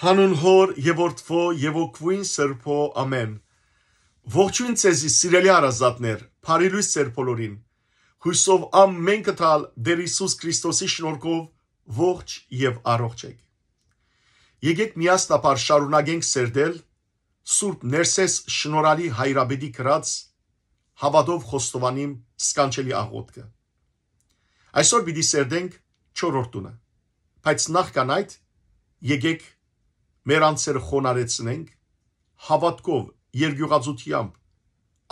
Հանուն հոր եւ որդվո եւ օգվին սրբո ամեն։ Ողջույն ցեզի սիրելի արազատներ, բարի լույս ձեր բոլորին։ Հույսով ամեն կտալ Տեր Հիսուս Քրիստոսի շնորհքով ողջ եւ առողջ եք։ Եկեք միաստապար շարունակենք սերդել Սուրբ Ներսես շնորհալի հայրաբեդի գրած հավատով խոստովանիմ սկանչելի աղոթքը։ Այսօր պիտի սերդենք 4-րդ տունը։ Բայց նախքան այդ եկեք մեր անձերը խոնարեցնենք, հավատքով, երգյուղազությամբ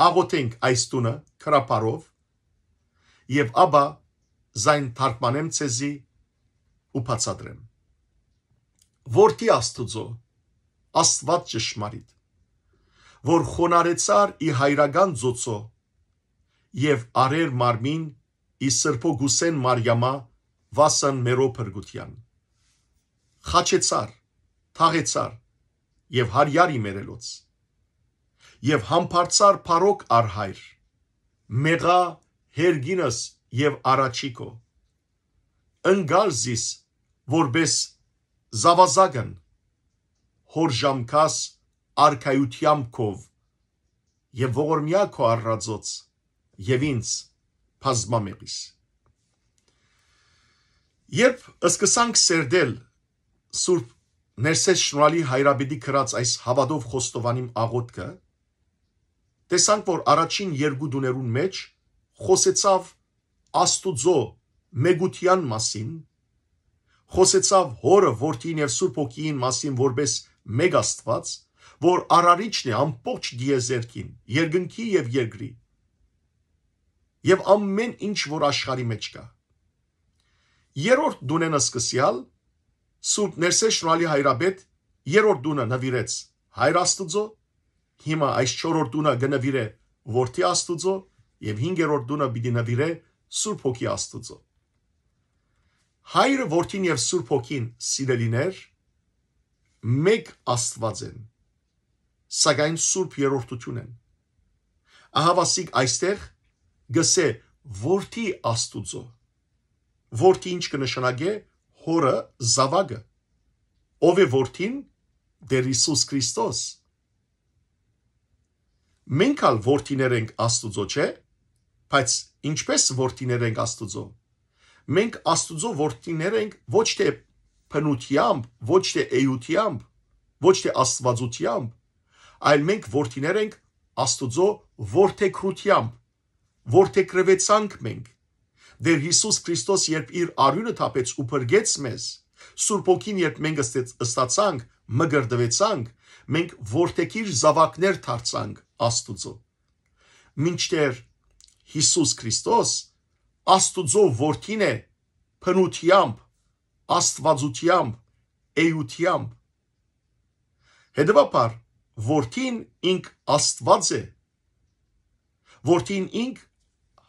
աղոթենք այս տունը քրապարով եւ ապա զայն թարգմանեմ ցեզի ու բացատրեմ որդի աստուծո աստված ճշմարիտ որ խոնարեցար ի հայրական ծոցո եւ արեր մարմին ի սրբո գուսեն մարյամա վասան մերոփրգության խաչեցար թաղեցար եւ հարյարի մերելոց եւ համբարձար փարոք արհայր մեղա հերգինս եւ արաչիկո ընգալզիս որբես զավազագն հորժամքաս արքայությամքով եւ ողորմյա քո առածոց եւ ինձ բազմամեղիս երբ սկսանք սերդել Սուրբ Ներսես Շնորհալի հայրաբեդի գրած այս հավատով խոստովանիմ աղոտքը տեսանք, որ առաջին երկու դուներուն մեջ խոսեցավ Աստուծո մեգության մասին, խոսեցավ հորը, որդին եւ Սուրբ Օքիին մասին որպես մեկ Աստված, որ արարիչն է ամբողջ դիեզերքին, երկնքի եւ երկրի եւ ամեն ինչ, որ աշխարի մեջ կա։ Երորդ դունենը սկսյալ Սուրբ Ներսես Շնորհալի Հայրաբեդ երրորդ տունը նվիրեց Հայր Աստուծո, հիմա այս 4-րդ տունը գնվիրե Որդի Աստուծո եւ 5-րդ տունը պիտի նվիրե Սուրբ Հոգի Աստուծո։ Հայրը Որդին եւ Սուրբ Հոգին սիրելիներ մեկ Աստված են։ Սակայն Սուրբ երրորդություն են։ Ահա վասիկ այստեղ գսե Որդի Աստուծո։ Որդի ինչ կնշանակե հորը զավակը։ Ով է որդին։ Դեր Հիսուս Քրիստոս։ Մենք ալ որդիներ ենք Աստուծո, չէ՞։ Բայց ինչպես որդիներ ենք Աստուծո։ Մենք Աստուծո որդիներ ենք ոչ թե փնությամբ, ոչ թե էությամբ, ոչ թե աստվածությամբ, այլ մենք որդիներ ենք Աստուծո որդեքրությամբ, որդեքրվեցանք մենք Դեր Հիսուս Քրիստոս երբ իր արյունը թափեց ու փրկեց մեզ, Սուրբ ոգին երբ մենք ստացանք, մգրդվեցանք, մենք որթեքիր զավակներ դարձանք Աստուծո։ Մինչդեռ Հիսուս Քրիստոս Աստուծո որդին է փնությամբ, աստվածությամբ, էությամբ։ Հետևաբար, որդին ինք Աստված է։ Որդին ինք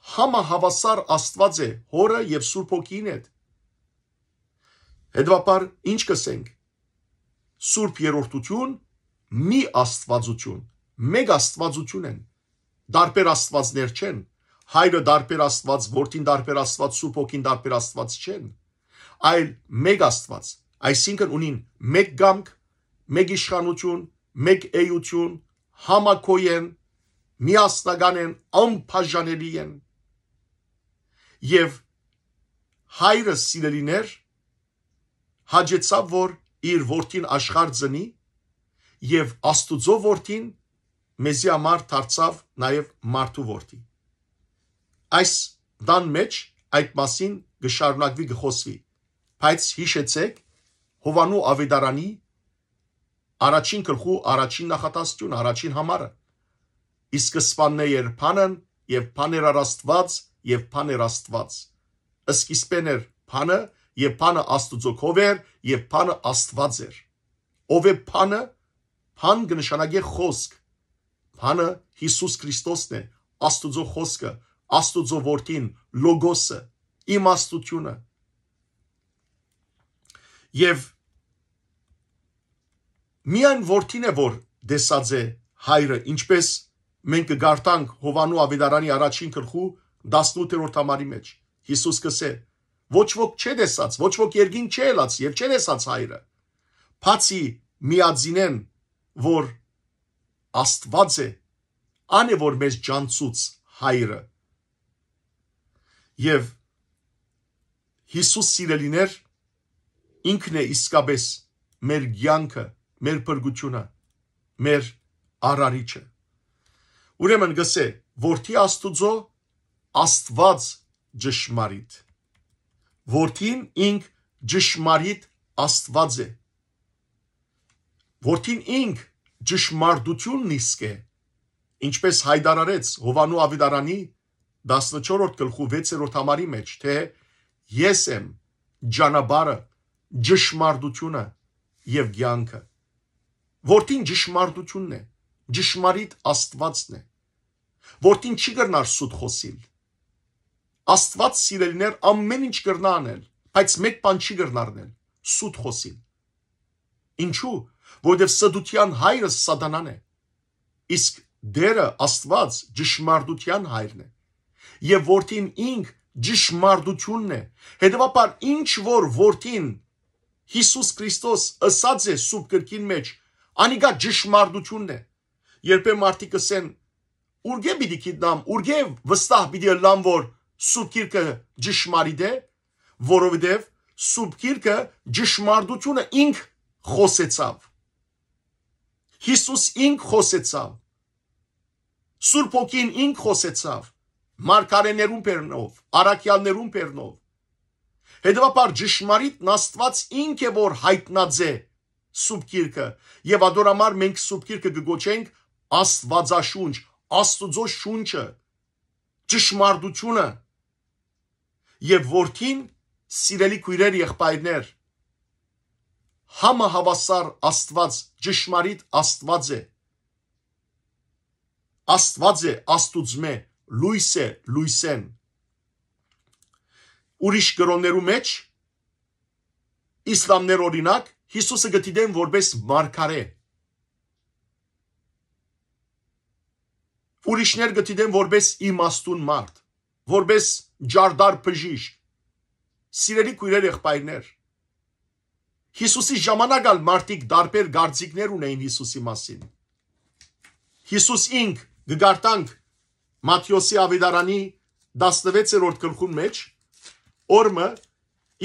համահավասար Աստված է Հորը եւ Սուրբ Հոգին հետ։ Հետվաբար ինչ կսենք։ Սուրբ երրորդություն մի Աստվածություն, մեկ Աստվածություն են։ Դարբեր Աստվածներ չեն։ Հայրը դարբեր Աստված, որդին դարբեր Աստված, Սուրբ Հոգին դարբեր Աստված չեն, այլ մեկ Աստված։ Այսինքն ունին մեկ գամք, մեկ իշխանություն, մեկ էյություն, համակոյ են, միասնական են, անբաժանելի են եւ հայրը սիրելիներ հաջեցավ որ իր որդին աշխարհ ծնի եւ աստուծո որդին մեզի համար դարձավ նաեւ մարդու որդի այս դան մեջ այդ մասին գշարունակվի գխոսվի բայց հիշեցեք հովանու ավետարանի առաջին գլխու առաջին նախատասություն առաջին համարը իսկ սպանն երբանն եւ բաներար աստված եւ փաներ Աստված։ Սկիզբեն էր փանը եւ փանը Աստուծո քով էր եւ փանը Աստված էր։ Ով է փանը, Հան կնշանակի խոսք։ Հանը Հիսուս Քրիստոսն է, Աստուծո խոսքը, Աստուծո որդին, լոգոսը, իմաստությունը։ Եվ միայն որդին է, որ դեսած է հայրը, ինչպես մենք գարտանք Հովանու Ավետարանի առաջին գլխու 18-րդ համարի մեջ Հիսուս կսե. ոչ ոք չէ դեսած, ոչ ոք երկին չէ ելած եւ չէ դեսած հայրը։ Փացի միածինեն, որ Աստված է, ան է որ մեզ ջանցուց հայրը։ Եվ Հիսուս սիրելիներ ինքն է իսկապես մեր ցանկը, մեր փրկությունը, մեր առարիչը։ Ուրեմն գսե, որդի Աստուծո Աստված ճշմարիտ։ Որդին ինք ճշմարիտ Աստված է։ Որդին ինք ճշմարտությունն իսկ է, ինչպես հայտարարեց Հովանու Ավիդարանի 14-րդ գլխու 6-րդ համարի մեջ, թե ես եմ ճանապարհը, ճշմարտությունը եւ ցանկը։ Որտին ճշմարտությունն է, ճշմարիտ Աստվածն է։ Որտին չի գրնար սուտ խոսիլ, Աստված սիրելիներ ամեն ինչ կրնա անել, բայց մեկ բան չի կրնարնել՝ սուտ խոսին։ Ինչու՞, որովհետև սդության հայրը սատանան է։ Իսկ դերը Աստված ճշմարտության հայրն է։ Եվ որդին ինք ճշմարտությունն է։ Հետևաբար ինչ որ որդին Հիսուս Քրիստոս ըսած է սուրբ գրքին մեջ, անիկա ճշմարտությունն է։ Երբեմն մարդիկ ասեն՝ «Ուրգե պիտի գիտնամ, ուրգե վստահ պիտի լամ որ Սուրբ Գիրքը ճշմարիտ է, որովհետև Սուրբ Գիրքը ճշմարտությունը ինք խոսեցավ։ Հիսուս ինք խոսեցավ։ Սուրբ Օքին ինք խոսեցավ։ Մարգարեներուն բեռնով, Արաքյալներուն բեռնով։ Հետևաբար ճշմարիտ Աստված ինք է որ հայտնաձե Սուրբ Գիրքը եւ ադորամար մենք Սուրբ Գիրքը գոչենք Աստվածաշունչ, Աստուծո շունչը, ճշմարտությունը եւ որդին սիրելի քույրեր եղբայրներ համը հավասար Աստված ճշմարիտ Աստված է Աստված է Աստուծմե լույս է լույսեն ուրիշ գրոններու մեջ իսլամներ օրինակ Հիսուսը գտիդեն որպես մարգարե ուրիշներ գտիդեն որպես իմաստուն մարդ որպես ջարդար բժիշկ, սիրելի քույրեր եղբայրներ, Հիսուսի ժամանակ ալ մարդիկ տարբեր գարցիկներ ունեին Հիսուսի մասին։ Հիսուս ինք գգարտանք Մատթեոսի ավետարանի 16-րդ գլխուն մեջ օրը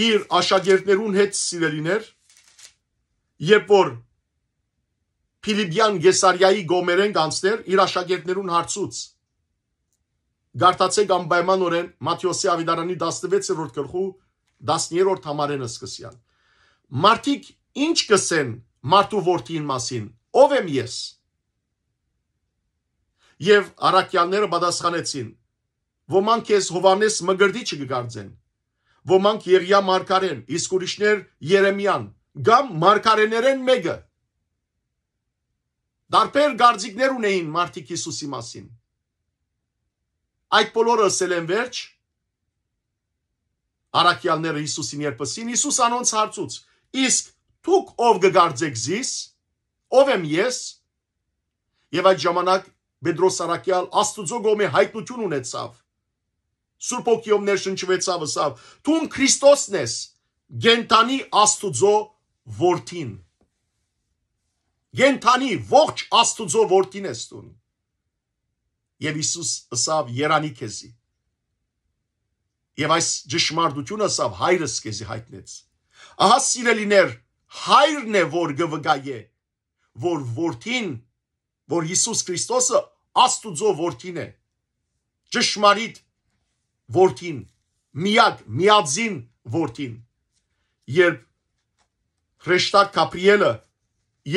իր աշակերտներուն հետ սիրելիներ երբ որ Ֆիլիպյան Գեսարիայի գոմերեն կանցներ իր աշակերտներուն հարցուց Գարտացեք անպայմանորեն Մատթեոսի Ավիդարանի 16-րդ գլխու 10-րդ համարենը սկսյան։ Մարդիկ ինչ կսեն մարդու որդին մասին։ Ո՞վ եմ ես։ Եվ առաքյալները պատասխանեցին. Ոմանք ես Հովանես Մգրդիչը կգարձեն։ Ոմանք Եղիա Մարկարեն, իսկ ուրիշներ Երեմիան, կամ Մարկարեներեն մեկը։ Դարբեր գարձիկներ ունեին մարդիկ Հիսուսի մասին։ Այդ բոլորը ասել են վերջ Արաքյալները Հիսուսին երբսին, Հիսուս անոնց հարցուց. Իսկ դուք ով գգարձեք զիս, ով եմ ես։ Եվ այդ ժամանակ Պետրոս Արաքյալ Աստուծո գոմի հայտնություն ունեցավ։ Սուրբ ոգիով ներշնչվեցավ, ասավ. Դու Քրիստոսն ես, Գենթանի Աստուծո որդին։ Գենթանի ողջ Աստուծո որդին ես դու եւ Հիսուս ասավ երանի քեզի եւ այս ճշմարտությունը ասավ հայրս քեզի հայտնեց ահա սիրելիներ հայրն է որ գվգայե որ որդին որ Հիսուս Քրիստոսը աստուծո որդին է ճշմարիտ որդին միակ միածին որդին երբ հրեշտակ Կապրիելը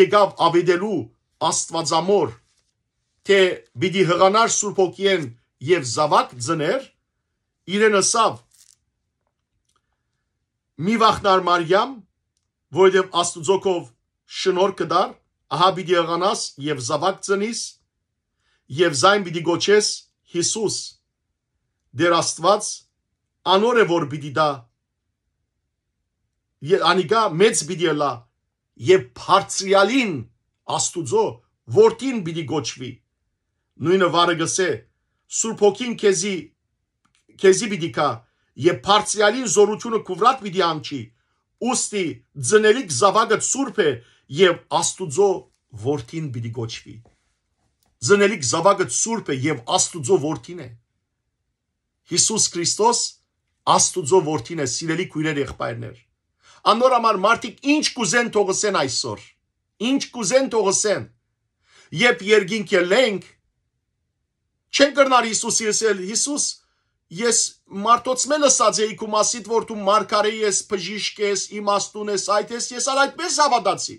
եկավ ավետելու աստվածամոր թե բիդի հղանար Սուրբ Օքիեն եւ զավակ ձներ, իրեն ասավ մի վախնար Մարիամ, որովհետև Աստուծոքով շնոր կդար, ահա բիդի հղանաս եւ զավակ ձնիս եւ զայն բիդի գոչես Հիսուս։ Դեր Աստված անոր է որ բիդի դա անիկա մեծ պիտի լա եւ բարձրյալին աստուծո որտին պիտի գոչվի նույնը վարը գսե Սուրբ ոգին քեզի քեզի պիտի կա եւ բարձրալին զորությունը կուվրատ պիտի անչի ուստի ձնելիք զավակը սուրբ է եւ աստուծո որդին պիտի գոչվի ձնելիք զավակը սուրբ է եւ աստուծո որդին է Հիսուս Քրիստոս աստուծո որդին է սիրելի քույրեր եղբայրներ անոր համար մարդիկ ինչ կուզեն թողսեն այսօր ինչ կուզեն թողսեն Երբ երգինք ելենք Չեն կրնար Հիսուսի ասել, Հիսուս, ես մարդոցմել ասած էի քու մասիդ, որ դու մարգարե ես, բժիշկ ես, իմաստուն ես, այդ ես, ես ար այդպես հավատացի։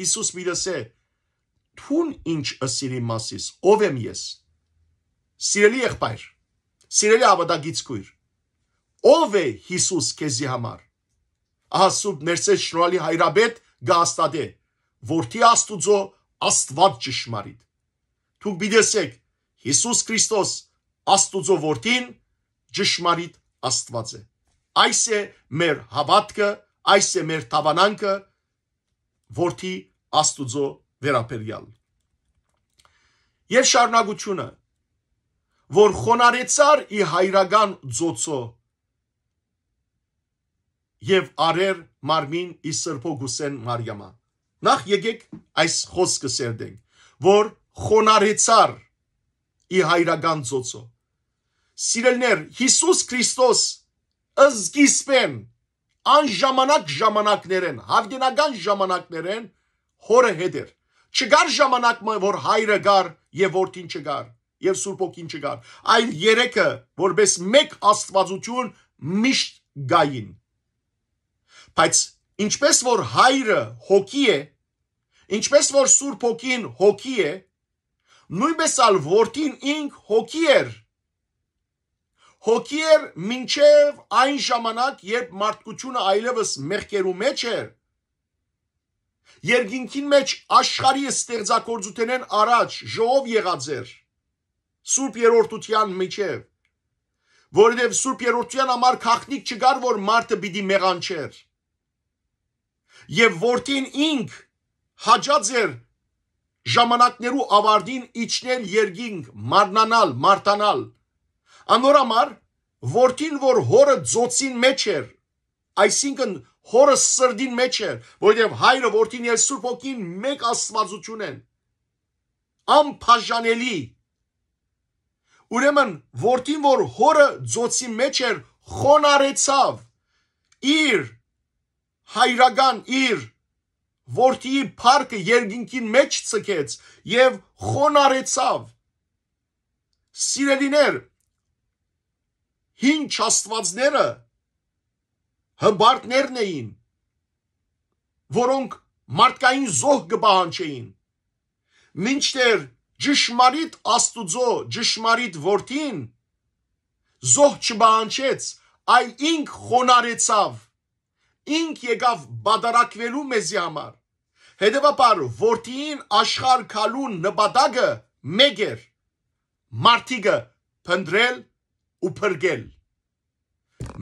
Հիսուս մի լսե, թուն ինչ ասիր իմ մասիս, ով եմ ես։ Սիրելի եղբայր, սիրելի ավադագից քույր, ով է Հիսուս քեզի համար։ Ահա սուրբ ներսես շնորհալի հայրաբեդ գաստադե, որդի Աստուծո, Աստված ճշմարիտ։ Դուք մի դեսեք, Հիսուս Քրիստոս Աստուծո որդին ճշմարիտ Աստված է։ Այս է մեր հավատքը, այս է մեր տավանանքը որդի Աստուծո վերապերյալ։ Եվ շարունակությունը, որ խոնարեցար ի հայրական ծոցո եւ արեր մարմին ի սրբո գուսեն Մարիամա։ Նախ եկեք այս խոսքը սերդենք, որ խոնարեցար ի հայրական ծոցո։ Սիրելներ, Հիսուս Քրիստոս ըզգիսպեն անժամանակ ժամանակներեն, հավգենական ժամանակներեն հորը հետ էր։ Չգար ժամանակ, որ հայրը գար եւ որդին չգար եւ Սուրբ Օքին չգար, այլ երեքը որպես մեկ աստվածություն միշտ գային։ Բայց ինչպես որ հայրը հոգի է, ինչպես որ Սուրբ Օքին հոգի է, նույնպես ալ որդին ինք հոգի էր հոգի էր մինչև այն ժամանակ երբ մարդկությունը այլևս մեղքերու մեջ էր երկինքին մեջ աշխարհի ստեղծագործութենեն առաջ ժողով եղած էր Սուրբ Երորդության միջև որովհետև Սուրբ Երորդության համար քախնիկ չկար որ մարդը պիտի մեղանչեր եւ որդին ինք հաջած էր ժամանակներու ավարդին իջնել երգինք, մարնանալ, մարտանալ։ Անորամար որդին, որ հորը ծոցին մեջ էր, այսինքն հորը սրդին մեջ էր, որովհետև հայրը որդին եւ Սուրբ Հոգին մեկ աստվածություն են։ Անփաժանելի։ Ուրեմն որդին, որ հորը ծոցի մեջ էր, խոնարեցավ իր հայրական իր որդիի փառքը երկինքին մեջ ցկեց եւ խոնարեցավ սիրելիներ հին աստվածները հբարտներն էին որոնք մարդկային զոհ կբահանջեին մինչդեռ ճշմարիտ աստուծո ճշմարիտ որդին զոհ չբանչեց, այլ ինք խոնարեցավ, ինք եկավ բադարակվելու մեզի համար։ Հետևաբար որդին աշխարհ քալուն նպատակը մեկ էր. մարդիկը փնտրել ու փրկել։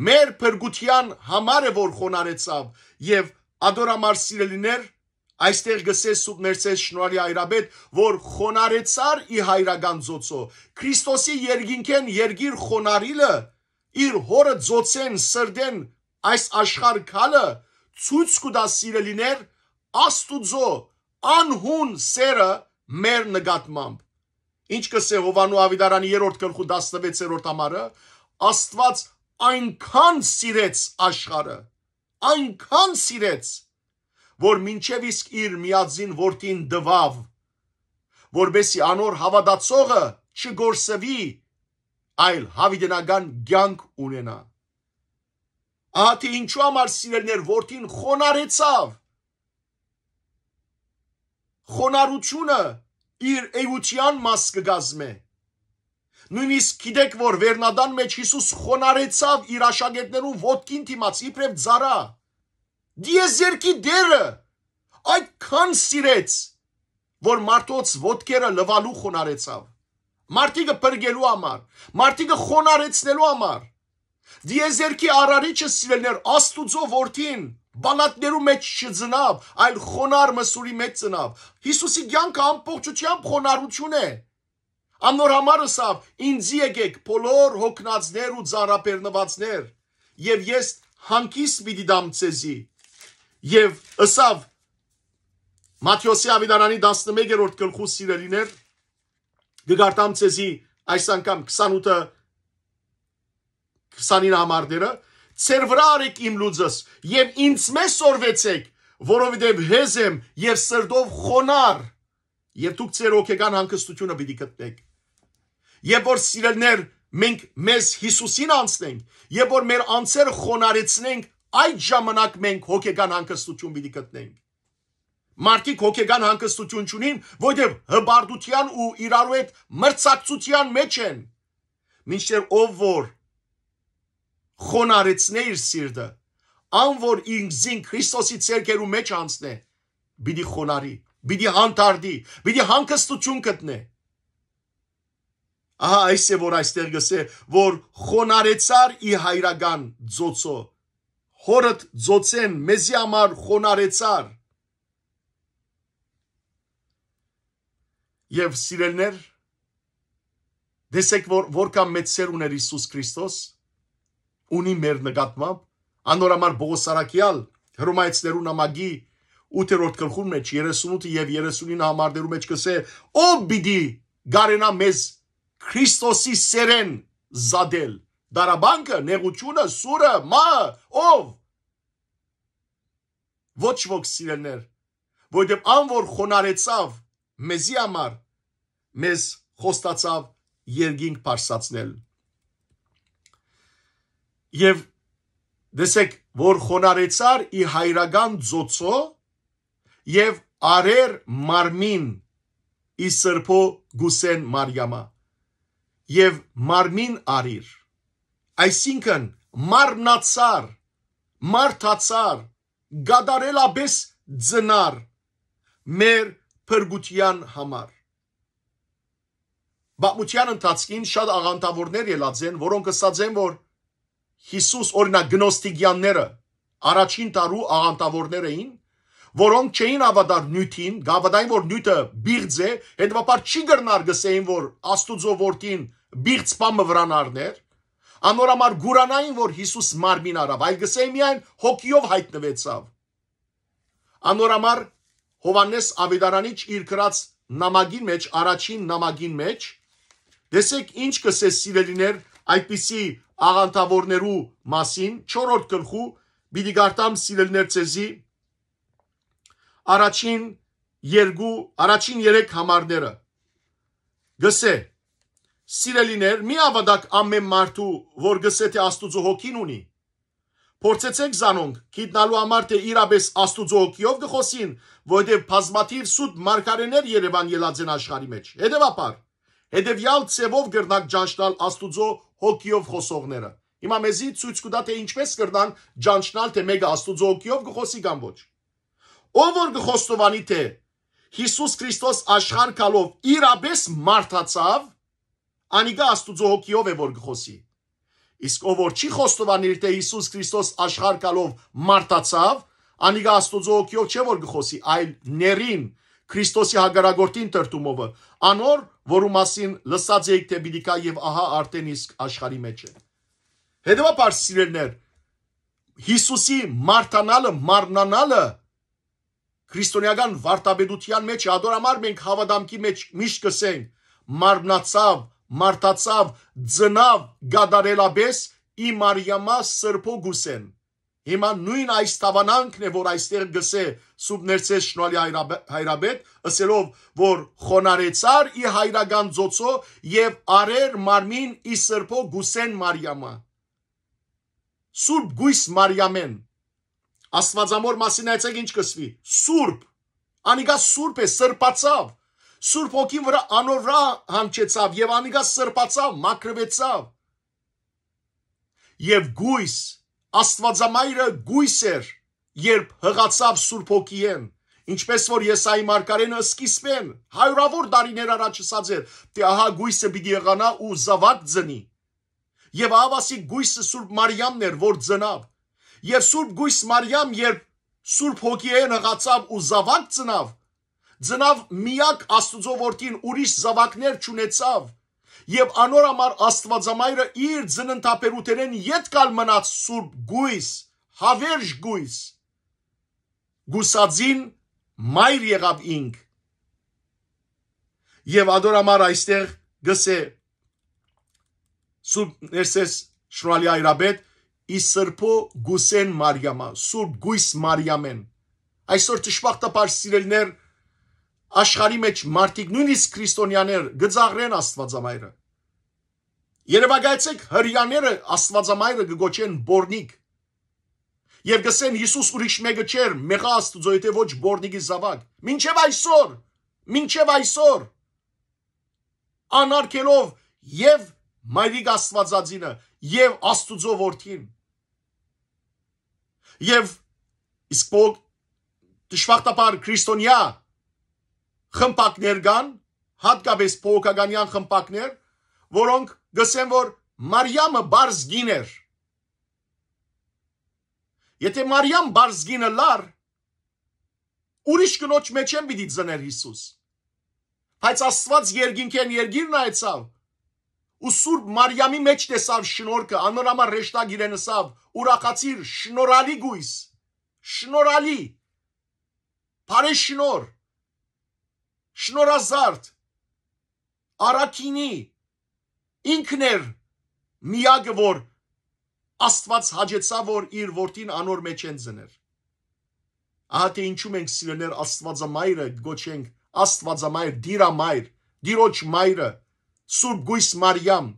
Մեր փրկության համար է որ խոնարեցավ եւ ադորամար սիրելիներ Այստեղ գսես ու ներսես շնորհի այրաբեդ, որ խոնարեցար ի հայրական ծոցո։ Քրիստոսի երգինքեն երգիր խոնարիլը իր հորը ծոցեն սրդեն այս աշխարհ քալը ցույց կտա սիրելիներ Աստուծո անհուն սերը մեր նկատմամբ։ Ինչ կսե Հովանու Ավիդարանի 3-րդ գլխու 16-րդ համարը, Աստված այնքան սիրեց աշխարը, այնքան սիրեց, որ մինչև իսկ իր միածին որդին դվավ, որբեսի անոր հավատացողը չգործվի, այլ հավիդենական ցանկ ունենա։ Ահա թե ինչու համար սիրելներ որդին խոնարեցավ խոնարհությունը իր էության մաս կգազմե։ Նույնիսկ գիտեք, որ Վերնադան մեջ Հիսուս խոնարեցավ իր աշակերտներուն ոդկին դիմաց, իբրև ծարա։ Դիեզերքի դերը այդքան սիրեց, որ մարդոց ոդկերը լվալու խոնարեցավ։ Մարտիկը բրգելու համար, մարտիկը խոնարեցնելու համար։ Դիեզերքի առարիչը սիրելներ Աստուծո որդին, բալատներու մեջ չձնավ, այլ խոնար մսուրի մեջ ծնավ։ Հիսուսի ցանկը ամբողջությամբ խոնարհություն է։ Անոր համարը սավ, ինձի եկեք բոլոր հոգնածներ ու ծառապերնվածներ, եւ ես հանկիս պիտի դամ ցեզի։ Եվ ըսավ Մատթեոսի ավիդարանի 11-րդ գլխու սիրելիներ գգարտամ ցեզի այս անգամ 28-ը 29 համարները Ձեր վրա արեք իմ լուծս եւ ինձ մեզ սորվեցեք, որովհետեւ հեզ եմ եւ սրտով խոնար։ Եվ դուք ձեր ոգեկան հանգստությունը պիտի գտնեք։ Երբ որ սիրելներ մենք մեզ Հիսուսին անցնենք, երբ որ մեր անձերը խոնարեցնենք, այդ ժամանակ մենք հոգեկան հանգստություն պիտի գտնենք։ Մարդիկ հոգեկան հանգստություն ունին, որտեղ հբարդության ու իրարու հետ մրցակցության մեջ են։ Մինչդեռ ով որ խոնարեցնե իր սիրտը, ան որ ինքզին Քրիստոսի ցերկերու մեջ անցնե, բիդի խոնարի, բիդի հանդարտի, բիդի հանգստություն գտնե։ Ահա այս է որ այստեղ գսե, որ խոնարեցար ի հայրական ծոցո։ Հորդ ծոցեն մեզի համար խոնարեցար։ Եվ սիրելներ, դեսեք որ որքան մեծ սեր ուներ Հիսուս Քրիստոս, որ ունի մեր նկատմամբ, անորամար Բողոսարակյալ հրոմայեցներու նամակի 8-րդ գլխում մեջ 38 եւ 39 համարներու մեջ կսե ով պիտի գարենա մեզ Քրիստոսի սերեն զադել դարաբանքը նեղությունը սուրը մահը ով ոչ ոք սիրելներ որովհետեւ անոր խոնարեցավ մեզի համար մեզ խոստացավ երգինք բարձացնել եւ դեսեք որ խոնարեցար ի հայրական ծոցո եւ արեր մարմին ի սրբո գուսեն մարիամա եւ մարմին արիր այսինքն մարմնացար մարտացար գադարելաբես ձնար մեր փրկության համար Բամության ընթացքին շատ աղանդավորներ ելած են, որոնք ասած են, որ Հիսուս օրինակ գնոստիկյանները առաջին տարու աղանտավորներ էին, որոնք չէին ավադար նյութին, գավադային որ նյութը բիղձ է, հետվաբար չի գրնարգսեին որ Աստուծո որդին բիղձ պամը վրանարներ, անորամար գուրանային որ Հիսուս մարմին արավ, այլ գսեին միայն հոգիով հայտնվեցավ։ Անորամար Հովանես Ավետարանիչ իր գրած նամագին մեջ, առաջին նամագին մեջ, դեսեք ինչ կսես սիրելիներ այդպիսի աղանտավորներու մասին 4-րդ գլխու՝ «Պիտի գարտամ սիրելիներ ձեզի» առաջին երկու առաջին 3 համարները գսե սիրելիներ մի ավադակ ամեն մարդու որ գսե թե աստուծո հոգին ունի փորձեցեք զանոնք գիտնալու համար թե իրապես աստուծո հոգիով գխոսին որովհետև բազմաթիվ սուտ մարգարեներ Երևան ելած են աշխարի մեջ հետևաբար հետևյալ ցևով գրնակ ճանչնալ աստուծո հոգիով խոսողները։ Հիմա մեզի ցույց կտա թե ինչպես կրնան ճանչնալ թե մեկը Աստուծո հոգիով գխոսի կամ ոչ։ Ով որ գխոստովանի թե Հիսուս Քրիստոս աշխարհ կալով իրապես մարդացավ, անիկա Աստուծո հոգիով է որ գխոսի։ Իսկ ով որ չի խոստովանի թե Հիսուս Քրիստոս աշխարհ կալով մարդացավ, անիկա Աստուծո հոգիով չէ որ գխոսի, այլ ներին Քրիստոսի հագարագործին տրտումովը, անոր, որու մասին լսած եք թե բիդիկա եւ ահա արդեն իսկ աշխարի մեջ է։ Հետևաբար սիրելներ, Հիսուսի մարտանալը, մարնանալը քրիստոնեական վարտաբեդության մեջ ադորամար մենք հավադամքի մեջ միշտ կսենք մարմնացավ, մարտացավ, ձնավ գադարելաբես ի Մարիամա սրբո գուսեն։ Հիմա նույն այս տավանանքն է, որ այստեղ գսե Սուբներցես Շնուալի հայրաբեդ, ասելով, որ խոնարեցար ի հայրական ծոցո եւ արեր մարմին ի սրբո Գուսեն Մարիամա։ Սուրբ Գույս Մարիամեն։ Աստվածամոր մասին այցեք ինչ կսվի։ Սուրբ։ Անիկա սուրբ է, սրբացավ։ Սուրբ ոգին վրա անորա հանգեցավ եւ անիկա սրբացավ, մաքրվեցավ։ Եվ գույս Աստվածամայրը գույս էր, երբ հղացավ Սուրբ Օքիեն, ինչպես որ Եսայի մարգարենը սկիզբեն հարյուրավոր տարիներ առաջ ասած էր, թե ահա գույսը պիտի եղանա ու զավակ ծնի։ Եվ ավասի գույսը Սուրբ Մարիամն էր, որ ծնավ։ Եվ Սուրբ Գույս Մարիամ, երբ Սուրբ Հոգիեն հղացավ ու զավակ ծնավ, ծնավ միակ Աստուծո որդին, ուրիշ զավակներ չունեցավ եւ անորամար Աստվածամայրը իր ծննդապերութերեն յետ կալ մնաց Սուրբ Գույս, հավերժ Գույս։ Գուսածին մայր եղավ ինք։ Եվ անորամար այստեղ գսե Սուրբ Ներսես Շնորհալի Այրաբեդ ի սրբո Գուսեն Մարիամա, Սուրբ Գույս Մարիամեն։ Այսօր ճշմարտապար սիրելներ աշխարի մեջ մարդիկ նույնիսկ քրիստոնյաներ գծաղրեն Աստվածամայրը։ Երևակայեցեք հрьяները Աստվածամայրը կգոչեն բորնիկ։ Եվ գսեն Հիսուս ուրիշ մեկը չէր, մեղա Աստուծո եթե ոչ բորնիկի զավակ։ Մինչև այսօր, մինչև այսօր անարգելով եւ մայրիկ Աստվածածինը եւ Աստուծո որդին։ Եվ իսկ փոք դժվարտաբար քրիստոնյա խմպակներ կան, հատկապես փողոքականյան խմպակներ, որոնք գսեն, որ Մարիամը բարձգին էր։ Եթե Մարիամ բարձգինը լար, ուրիշ կնոջ մեջ են պիտի ծներ Հիսուս։ Բայց Աստված երկինքեն երգիր նայեցավ, ու Սուրբ Մարիամի մեջ տեսավ շնորհքը, անորամար հեշտագ իրեն ասավ՝ ուրախացիր, շնորհալի գույս, շնորհալի, բարե շնորհ շնորազարդ Արաքինի ինքն էր միակը որ Աստված հաջեցավ որ իր որդին անոր մեջ են զներ։ Ահա թե ինչու մենք սիրելներ Աստվածամայրը գոչենք Աստվածամայր, Դիրամայր, Դիրոջ մայրը, Սուրբ Գույս Մարիամ,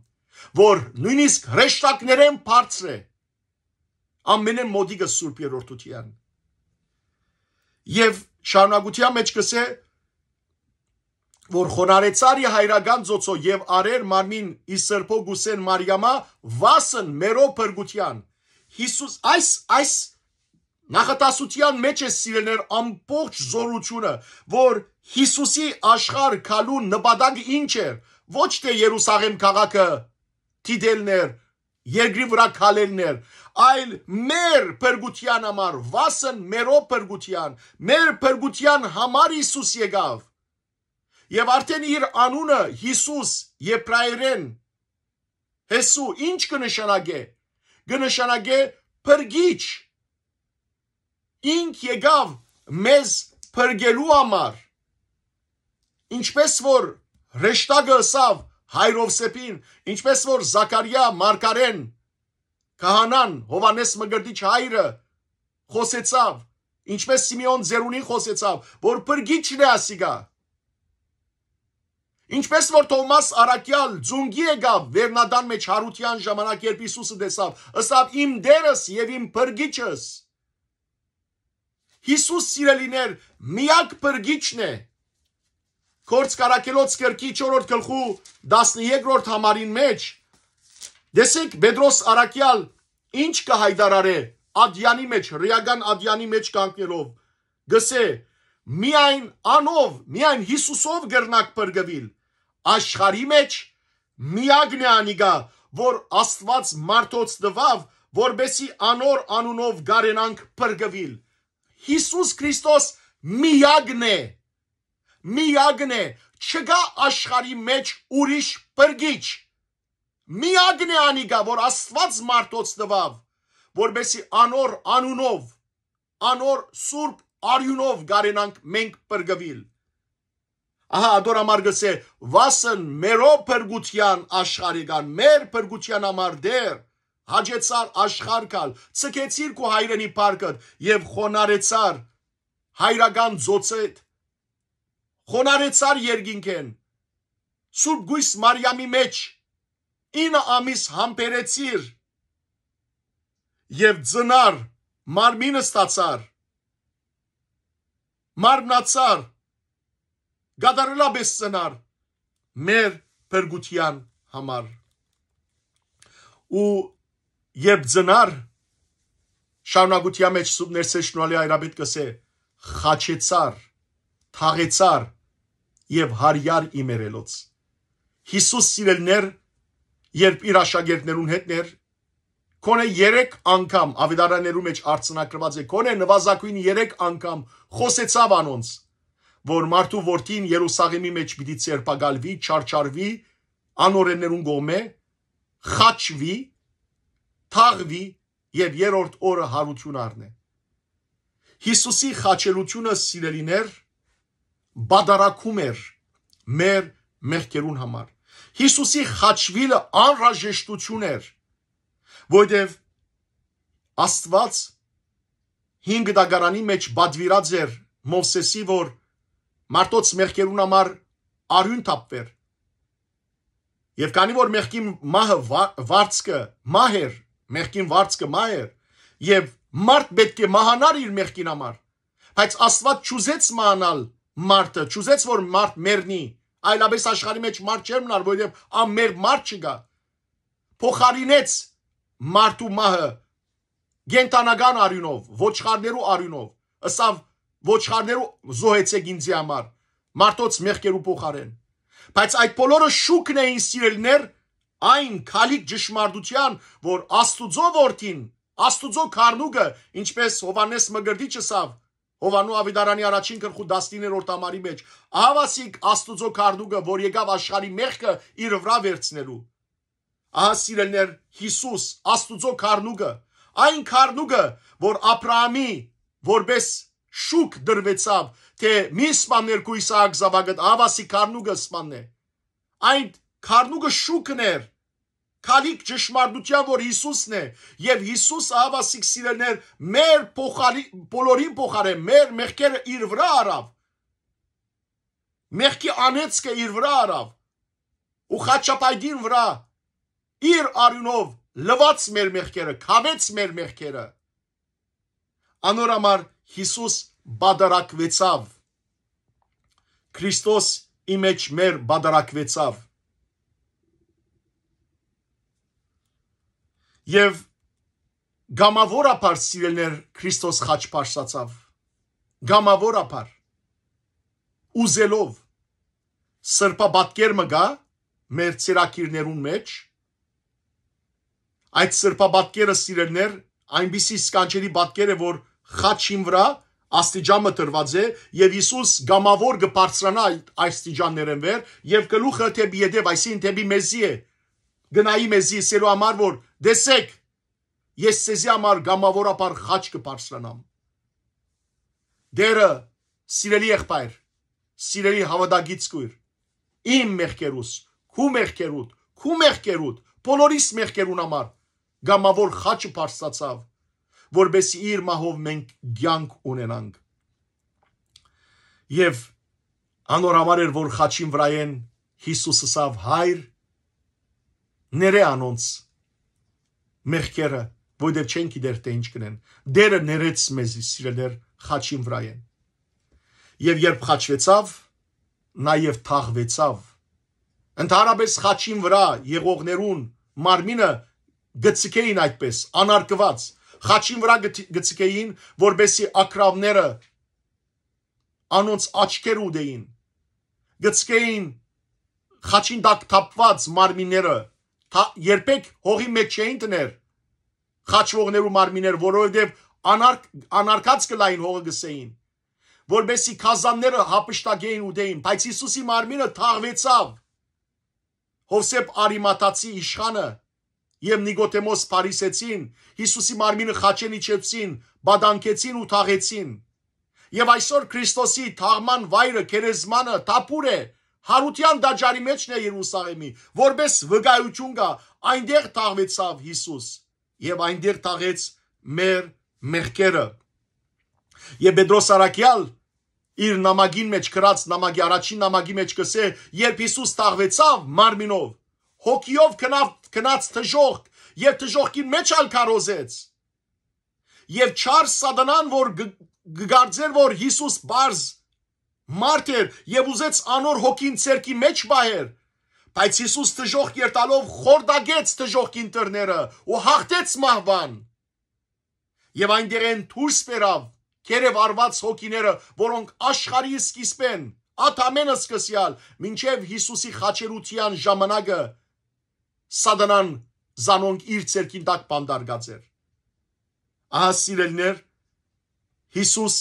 որ նույնիսկ հրեշտակներեն բարձր է։ Ամենը մոդիկը Սուրբ Երրորդության։ Եվ շարունակության մեջ կսե որ խոնարեցարի հայրական ծոցո եւ արեր մարմին իսրփո գուսեն մարիամա վասն մերո փրկության Հիսուս այս այս նախատասության մեջ է սիրելներ ամբողջ զորությունը որ Հիսուսի աշխարհ քալու նպատակը ինչ էր ոչ թե Երուսաղեմ քաղաքը դիդելներ երկրի վրա քալելներ այլ մեր փրկության համար վասն մերո փրկության մեր փրկության համար Հիսուս եկավ եւ արդեն իր անունը Հիսուս եբրայերեն Հեսու ինչ կնշանակե կնշանակե փրկիչ ինք եկավ մեզ փրկելու համար ինչպես որ հրեշտակը սավ հայրովսեփին ինչպես որ Զաքարիա Մարգարեն քահանան Հովանես Մգրտիչ հայրը խոսեցավ ինչպես Սիմեոն Զերունին խոսեցավ որ փրկիչն է ասիգա Ինչպես որ Թոմաս Արաքյալ ձունգի եկավ վերնադան մեջ հարության ժամանակ, երբ Հիսուսը տեսավ, ըսավ իմ դերս եւ իմ բրգիչս։ Հիսուս սիրելիներ միակ բրգիչն է։ Կորց Կարակելոց կրկի 4-րդ գլխու 13-րդ համարին մեջ դեսեք Պետրոս Արաքյալ ինչ կհայտարարե Ադյանի մեջ, ռիագան Ադյանի մեջ կանգնելով գսե միայն անով, միայն Հիսուսով գրնակ բրգվել աշխարի մեջ միակն է անիգա, որ Աստված մարդոց տվավ, որբեսի անոր անունով գարենանք բրգվել։ Հիսուս Քրիստոս միակն է։ Միակն է, չկա աշխարի մեջ ուրիշ բրգիչ։ Միակն է անիգա, որ Աստված մարդոց տվավ, որբեսի անոր անունով, անոր սուրբ արյունով գարենանք մենք բրգվել։ Ահա Ադորամար գսե վասն մերո փրկության աշխարհի կան, մեր փրկության համար դեր հաջեցար աշխարհքալ, ցկեցիր քո հայրենի парքդ եւ խոնարեցար հայրական ծոցեդ։ Խոնարեցար երկինքեն։ Սուրբ Գույս Մարիամի մեջ 9 ամիս համբերեցիր եւ ծնար մարմինը ստացար մարմնացար գադարելաբես սնար մեր փրկության համար ու երբ ձնար շարունակության մեջ ներսե շնորհալի հայրապետ կսե խաչեցար թաղեցար եւ հարյար իմերելոց Հիսուս սիրելներ երբ իր աշակերտներուն հետներ Կոնե 3 անգամ ավետարաներու մեջ արցանակրված է կոնե նվազագույն 3 անգամ խոսեցավ անոնց որ մարդու որդին Երուսաղեմի մեջ պիտի ցերպակալվի, չարչարվի, անօրեններուն գոմե, խաչվի, թաղվի եւ երրորդ օրը հարություն առնե։ Հիսուսի խաչելությունը սիրելիներ բադարակում էր մեր մեղքերուն համար։ Հիսուսի խաչվիլը անհրաժեշտություն էր, որովհետև Աստված հինգ դագարանի մեջ բադվիրած էր Մովսեսի, որ մարդոց մեղքերուն համար արյուն թափվեր։ Եվ քանի որ մեղքի մահը վարձկը մահ էր, մեղքին վարձկը մահ էր, եւ մարդ պետք է մահանար իր մեղքին համար, բայց Աստված ճուզեց մահանալ մարդը, ճուզեց որ մարդ մեռնի, այլապես աշխարհի մեջ մարդ չեր մնար, որովհետեւ ամեր մարդ չկա։ Փոխարինեց մարդու մահը գենտանական արյունով, ոչխարներու արյունով, ըսավ ոչխարներով զոհեցեք ինձի համար, մարդոց մեղքերու փոխարեն։ Բայց այդ բոլորը շուկն էին սիրելներ այն քալիք ճշմարտության, որ Աստուծո որդին, Աստուծո քարնուկը, ինչպես Հովանես Մգրդիչը ասավ, Հովանու Ավիդարանի առաջին գլխու 19-րդ համարի մեջ, ահավասիկ Աստուծո քարնուկը, որ եկավ աշխարհի մեղքը իր վրա վերցնելու։ Ահա սիրելներ, Հիսուս, Աստուծո քարնուկը, այն քարնուկը, որ Աբրահամի որպես շուկ դրվեցավ, թե մի սպաներ քու Իսահակ Զավագդ, ավասի Քարնուգը սպանն է։ Այն Քարնուգը շուկն էր, քալիք ճշմարտության, որ Հիսուսն է, եւ Հիսուս ավասիկ սիրելներ մեր փոխարի բոլորին փոխարեն մեր մեղքերը իր վրա արավ։ Մեղքի անեցքը իր վրա արավ ու խաչապայդին վրա իր արյունով լվաց մեր մեղքերը, քավեց մեր մեղքերը։ Անոր համար Հիսուս բادرակվեցավ։ Քրիստոս իմեջ մեր բادرակվեցավ։ Եվ գամավորապար սիրելներ Քրիստոս խաչպարսացավ։ Գամավորապար ուզելով սրբաբատկերմը գա մեր ցերակիրներուն մեջ այդ սրբաբատկերը սիրելներ այնպիսի սկանչերի բատկեր է որ խաչին վրա աստիճանը տրված է եւ Հիսուս գամավոր կբարձրանա այդ աստիճաններն վեր եւ գլուխը թեպի եդեւ այսին թեպի մեզի է գնայի մեզի սելու համար որ դեսեք ես ցեզի համար գամավորապար խաչ կբարձրանամ դերը սիրելի եղբայր սիրելի հավատագից քույր իմ մեղքերուս քու մեղքերուդ քու մեղքերուդ բոլորիս մեղքերուն համար գամավոր խաչը բարձրացավ որբեսի իր մահով մենք ցանկ ունենանք եւ անորամար էր որ խաչին վրա են Հիսուսը սավ հայր ներե անոնց մեղքերը որովհետև չեն գիտեր թե ինչ կնեն դերը ներեց մեզի սիրելեր խաչին վրա են եւ երբ խաչվեցավ նաեւ թաղվեցավ ընդհանրապես խաչին վրա եղողներուն մարմինը գծկեին այդպես անարգված խաչին վրա գցկեին, որբեսի ակրավները անոնց աչքեր ուդեին։ Գցկեին խաչին դակ թափված մարմինները, երբեք հողի մեջ չէին տներ խաչվողներու մարմիներ, որովհետև անարկ անարկած կլային հողը գսեին, որբեսի քազանները հապշտագեին ուդեին, բայց Հիսուսի մարմինը թաղվեցավ։ Հովսեփ Արիմատացի իշխանը Եվ Նիկոդեմոս Փարիսեցին, Հիսուսի մարմինը խաչեն իջեցին, բադանքեցին ու թաղեցին։ Եվ այսօր Քրիստոսի թաղման վայրը քերեզմանը տապուր է, Հարության դաջարի մեջն է Երուսաղեմի, որբես վկայություն կա, այնտեղ թաղվեցավ Հիսուս եւ այնտեղ թաղեց մեր մեղքերը։ Եվ Պետրոս Արաքյալ իր նամակին մեջ գրած նամակի առաջին նամակի մեջ կսե, երբ Հիսուս թաղվեցավ մարմինով, հոգիով քնած քնած թժողք եւ թժողքին մեջ ալ կարոզեց եւ Չարս Սադանան որ գգարձեր որ Հիսուս բարձ մարդ էր եւ ուզեց անոր հոգին ցերկի մեջ բահեր բայց Հիսուս թժող երտալով խորդագեց թժողքին տերները ու հաղթեց մահվան եւ այնտեղ են դուրս բերավ կերև արված հոգիները որոնք աշխարհի սկիզբեն աթամենը սկսյալ մինչև Հիսուսի խաչերության ժամանակը սադանան զանոնք իր ցերքին տակ բանդարգած էր։ Ահա սիրելներ Հիսուս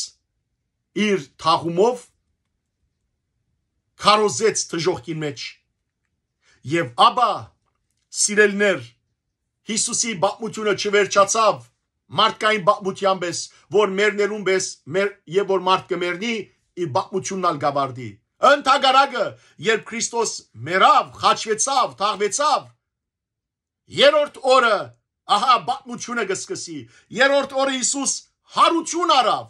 իր թաղումով քարոզեց դժողքին մեջ եւ ապա սիրելներ Հիսուսի բապմությունը չվերջացավ մարդկային բապմությամբ էս որ մերներում բես մեր եւ որ մարդ կմեռնի իր բապմությունն ալ գավարդի ընդհանրակը երբ Քրիստոս մեռավ խաչվեցավ թաղվեցավ Երորդ օրը ահա բացմունքը գսկսի։ Երորդ օրը Հիսուս հարություն արավ։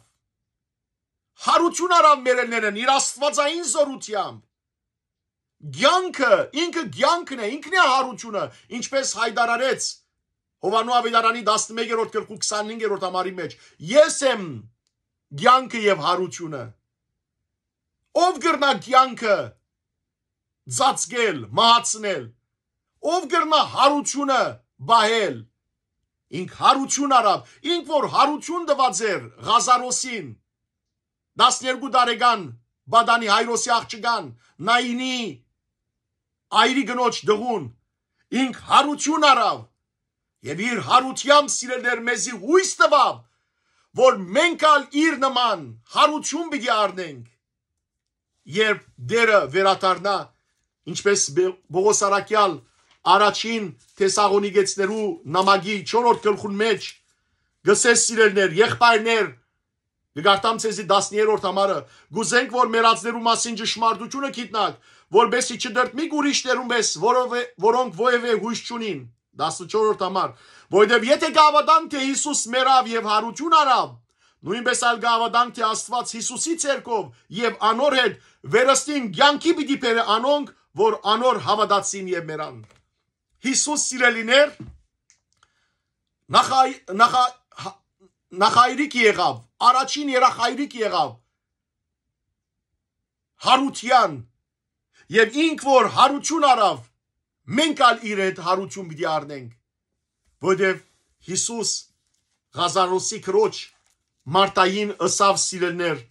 Հարություն արավ մերելներն իր աստվածային զորությամբ։ Գյանքը, ինքը գյանքն է, ինքն է հարությունը, ինչպես հայտարարեց Հովանու Ավետարանի 11-րդ գրքի 25-րդ համարի մեջ. Ես եմ գյանքը եւ հարությունը։ Ով գրնա գյանքը ծածկել, մահացնել, ով գրնա հարությունը բահել ինք հարություն արավ ինք որ հարություն տված էր Ղազարոսին 12 տարեկան բադանի հայրոսի աղջկան նայինի այրի գնոջ դղուն ինք հարություն արավ եւ իր հարությամբ սիրել էր մեզի հույս տվավ որ մենք ալ իր նման հարություն պիտի առնենք երբ դերը վերադառնա ինչպես Բողոս Արաքյալ առաջին Թեսաղոնիկեցներու նամակի 4-րդ գլխուն մեջ գսես սիրելներ, եղբայրներ, գարտամ ցեզի 13-րդ համարը, գուզենք որ մեռածներու մասին ճշմարտությունը գիտնակ, որբեսի չդրտմի ուրիշներում ես, որով որոնք ովևէ հույս չունին։ 14-րդ համար, որովհետև եթե գավադան թե Հիսուս մեռավ եւ հարություն արավ, նույնպես այլ գավադան թե Աստված Հիսուսի ցերկով եւ անոր հետ վերստին ցանկի պիտի բերե անոնք, որ անոր հավատացին եւ մեռան։ Հիսուս սիրելիներ նախայ նախա հա- նախայրիկ եղավ, առաջին երախայրիկ եղավ Հարության եւ ինք որ հարություն արավ, մենք ալ իր այդ հարություն պիտի առնենք, որովհետեւ Հիսուս Ղազարոսի քրոջ Մարտային ըսավ սիրելներ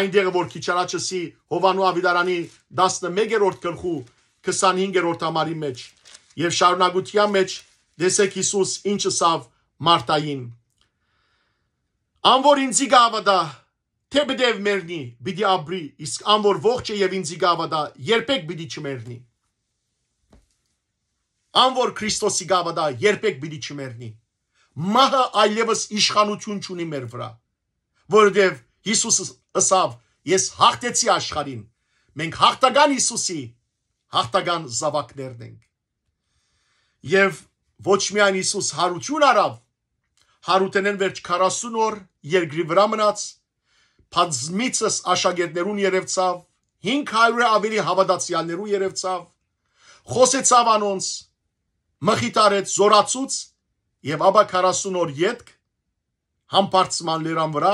այնտեղ որ քիչ առաջ էսի Հովանու Ավիդարանի 11-րդ գլխու 25-րդ համարի մեջ Եվ շարունակության մեջ տեսեք Հիսուս ինչ ասավ Մարտային. Անոր ինձի գավադա թե բդև մեռնի, պիտի ապրի, իսկ անոր ողջը եւ ինձի գավադա երբեք պիտի չմեռնի։ Անոր Քրիստոսի գավադա երբեք պիտի չմեռնի։ Մահը այլևս իշխանություն չունի մեր վրա, որովհետեւ Հիսուսը ասավ. Ես հաղթեցի աշխարհին։ Մենք հաղթական Հիսուսի հաղթական զավակներն ենք եւ ոչ միայն Հիսուս հարություն արավ, հարութենեն վերջ 40 օր երկրի վրա մնաց, բազմիցս աշակերտներուն երևցավ, 500-ը ավելի հավատացյալներուն երևցավ, խոսեցավ անոնց, մխիտարեց, զորացուց եւ ապա 40 օր յետք համբարձման լերան վրա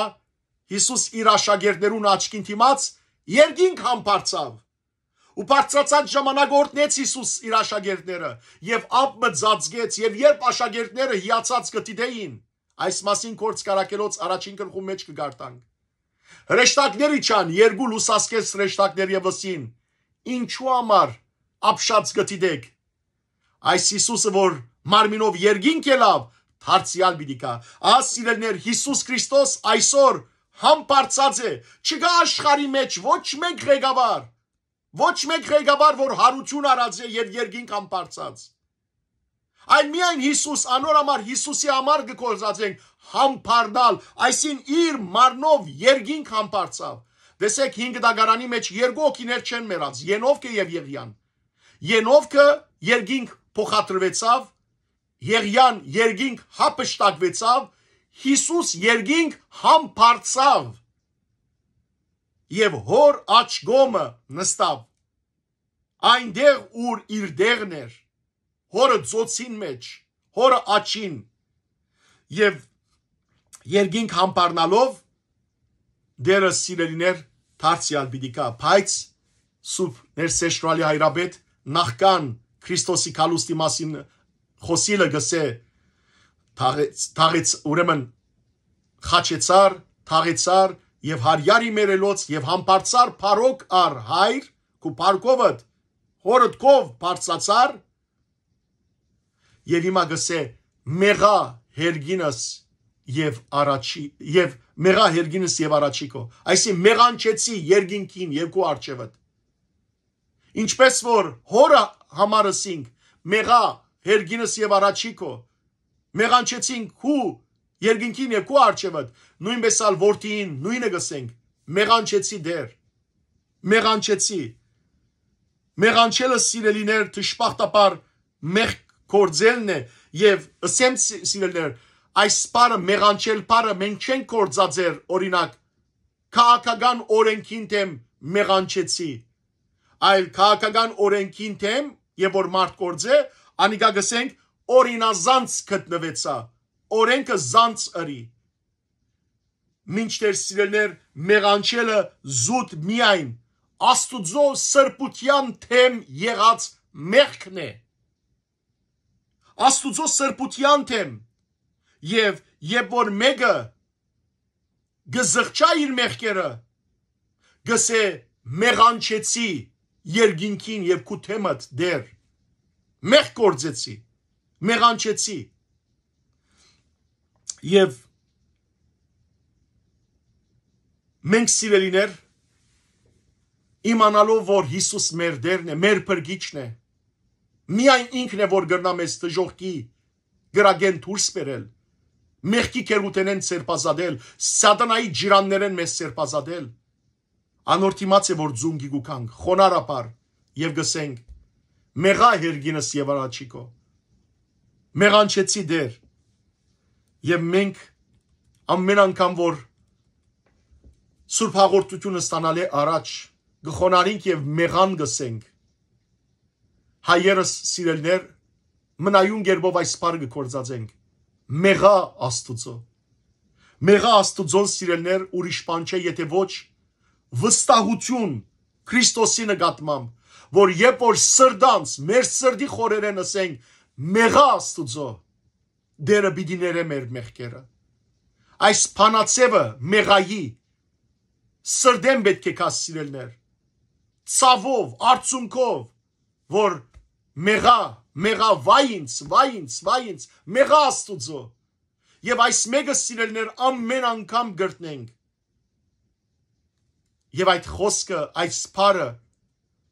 Հիսուս իր աշակերտներուն աչքին դիմաց երկինք համբարձավ ու բարձրացած ժամանակորդնեց Հիսուս իր աշակերտները եւ ապը ծածկեց եւ երբ աշակերտները հիացած կդիտեին այս մասին կորց կարակելոց առաջին գլխու մեջ կգարտանք հրեշտակների չան երկու լուսասկես հրեշտակներ եւսին ինչու համար ապշած գտիդեք այս Հիսուսը որ մարմինով երգինք ելավ հարցյալ բիդիկա ահա սիրելներ Հիսուս Քրիստոս այսօր համբարձած է չկա աշխարի մեջ ոչ մեկ ղեկավար ոչ մեկ ղեկավար, որ հարություն արած է եւ երկին կամ բարձած։ Այն միայն Հիսուս անոր համար Հիսուսի համար գործածենք համբարդալ, այսին իր մարնով երկին կամ բարձավ։ Դեսեք 5 դագարանի մեջ երկու օքիներ չեն մեռած, Ենովկը եւ Եղիան։ Ենովկը երկինք փոխադրվեցավ, Եղիան երկինք հապշտակվեցավ, Հիսուս երկինք համբարձավ եւ հոր աչքոմը նստավ այնտեղ ուր իր դեղն էր հորը ծոցին մեջ հորը աչին եւ երգինք համբարնալով դերը սիրելիներ դարձյալ բիդիկա բայց սուրբ ներսեշրալի հայրաբեդ նախքան քրիստոսի կալուստի մասին խոսիլը գսե թաղեց թաղեց ուրեմն խաչեցար թաղեցար եւ հարյարի մերելոց եւ համբարձար փարոք առ հայր կու պարկովդ հորդ կով բարձացար եւ հիմա գսե մեղա հերգինս եւ առաջի եւ մեղա հերգինս եւ առաջիկո այսին մեղանչեցի երգինքին երկու արջևդ ինչպես որ հորը համարսինք մեղա հերգինս եւ առաջիկո մեղանչեցինք հու երկինքին երկու արջևդ նույնպես ալ որդին նույնը գսենք մեղանչեցի դեր մեղանչեցի մեղանչելը սիրելիներ ճշփախտապար մեղ կորձելն է եւ ասեմ սիրելիներ այս սպարը մեղանչել պարը մենք չենք կորձածեր օրինակ քաղաքական օրենքին դեմ մեղանչեցի այլ քաղաքական օրենքին դեմ եւ որ մարդ կորձե անիկա գսենք օրինազանց գտնվեցա օրենքը զանց արի մինչդեռ սիրելներ մեղանչելը զուտ միայն աստուծո սրբության թեմ եղած մեղքն է աստուծո սրբության թեմ եւ երբ որ մեկը գզղճա իր մեղքերը գսե մեղանչեցի երգինքին եւ կութեմդ դեր մեղ կործեցի մեղանչեցի եւ մենք սիրելիներ իմանալով, որ Հիսուս մեր դերն է, մեր բրգիչն է, միայն ինքն է, որ գրնա մեզ տժողքի գրագեն դուրս բերել, մեղքի կերուտեն են սերպազադել, սատանայի ջիրաններ են մեզ սերպազադել, անոր թիմաց է, որ ձուն գիգուկանք, խոնարապար և գսենք, մեղա հերգինս և առաջիկո, մեղանչեցի դեր, և մենք ամեն անգամ, որ Սուրբ հաղորդությունը ստանալ է առաջ, գխոնարինք եւ մեղան գսենք հայերս սիրելներ մնայուն գերբով այս սպարգը կործածենք մեղա աստուծո մեղա աստուծոն սիրելներ ուրիշ բան չէ եթե ոչ վստահություն Քրիստոսի նկատմամբ որ երբ որ սրդանց մեր սրդի խորերեն ասենք մեղա աստուծո դերը պիտի ներե մեր մեղքերը այս փանացևը մեղայի սրդեն պետք է կաս սիրելներ ցավով, արցունքով, որ մեղա, մեղա վայինց, վայինց, վայինց, մեղա Աստուծո։ Եվ այս մեգը սիրելներ ամեն անգամ գրտնենք։ Եվ այդ խոսքը, այդ սփարը